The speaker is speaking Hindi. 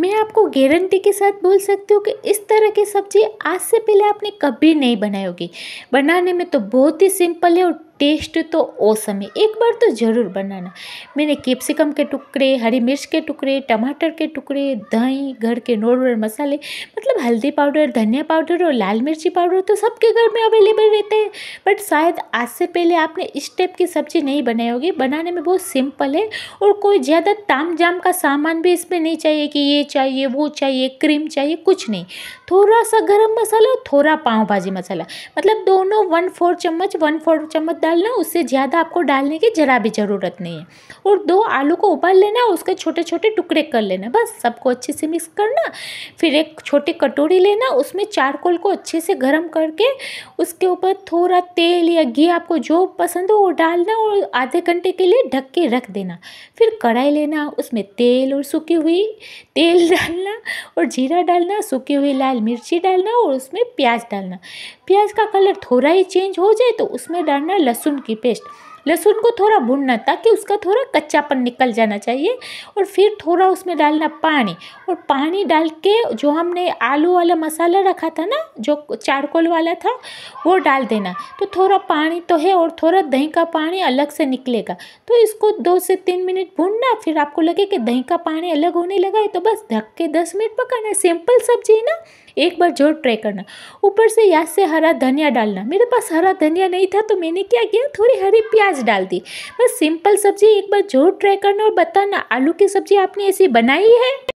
मैं आपको गारंटी के साथ बोल सकती हूँ कि इस तरह की सब्ज़ी आज से पहले आपने कभी नहीं बनाई होगी बनाने में तो बहुत ही सिंपल है और टेस्ट तो औसम है एक बार तो ज़रूर बनाना मैंने कैप्सिकम के टुकड़े हरी मिर्च के टुकड़े टमाटर के टुकड़े दही घर के नॉर्मल मसाले मतलब हल्दी पाउडर धनिया पाउडर और लाल मिर्ची पाउडर तो सबके घर में अवेलेबल रहते हैं बट शायद आज से पहले आपने इस टाइप की सब्ज़ी नहीं बनाई होगी बनाने में बहुत सिंपल है और कोई ज़्यादा ताम जाम का सामान भी इसमें नहीं चाहिए कि ये चाहिए वो चाहिए क्रीम चाहिए कुछ नहीं थोड़ा सा गर्म मसाला थोड़ा पाव भाजी मसाला मतलब दोनों वन फोर चम्मच वन फोर चम्मच डालना उससे ज़्यादा आपको डालने की ज़रा भी ज़रूरत नहीं है और दो आलू को उबाल लेना और उसके छोटे छोटे टुकड़े कर लेना बस सबको अच्छे से मिक्स करना फिर एक छोटी कटोरी लेना उसमें चारकोल को अच्छे से गर्म करके उसके ऊपर थोड़ा तेल या घी आपको जो पसंद हो वो डालना और आधे घंटे के लिए ढक के रख देना फिर कढ़ाई लेना उसमें तेल और सूखी हुई तेल डालना और जीरा डालना सूखी हुई लाल मिर्ची डालना और उसमें प्याज डालना प्याज का कलर थोड़ा ही चेंज हो जाए तो उसमें डालना लहसुन की पेस्ट लहसुन को थोड़ा भूनना ताकि उसका थोड़ा कच्चापन निकल जाना चाहिए और फिर थोड़ा उसमें डालना पानी और पानी डाल के जो हमने आलू वाला मसाला रखा था ना जो चारकोल वाला था वो डाल देना तो थोड़ा पानी तो है और थोड़ा दही का पानी अलग से निकलेगा तो इसको दो से तीन मिनट भूनना फिर आपको लगे कि दही का पानी अलग होने लगा है तो बस ढक के दस मिनट पकाना सिंपल सब्जी ना एक बार जोर ट्राई करना ऊपर से याद से हरा धनिया डालना मेरे पास हरा धनिया नहीं था तो मैंने क्या किया थोड़ी हरी प्याज डाल दी बस सिंपल सब्जी एक बार जोर ट्राई करना और बताना आलू की सब्जी आपने ऐसी बनाई है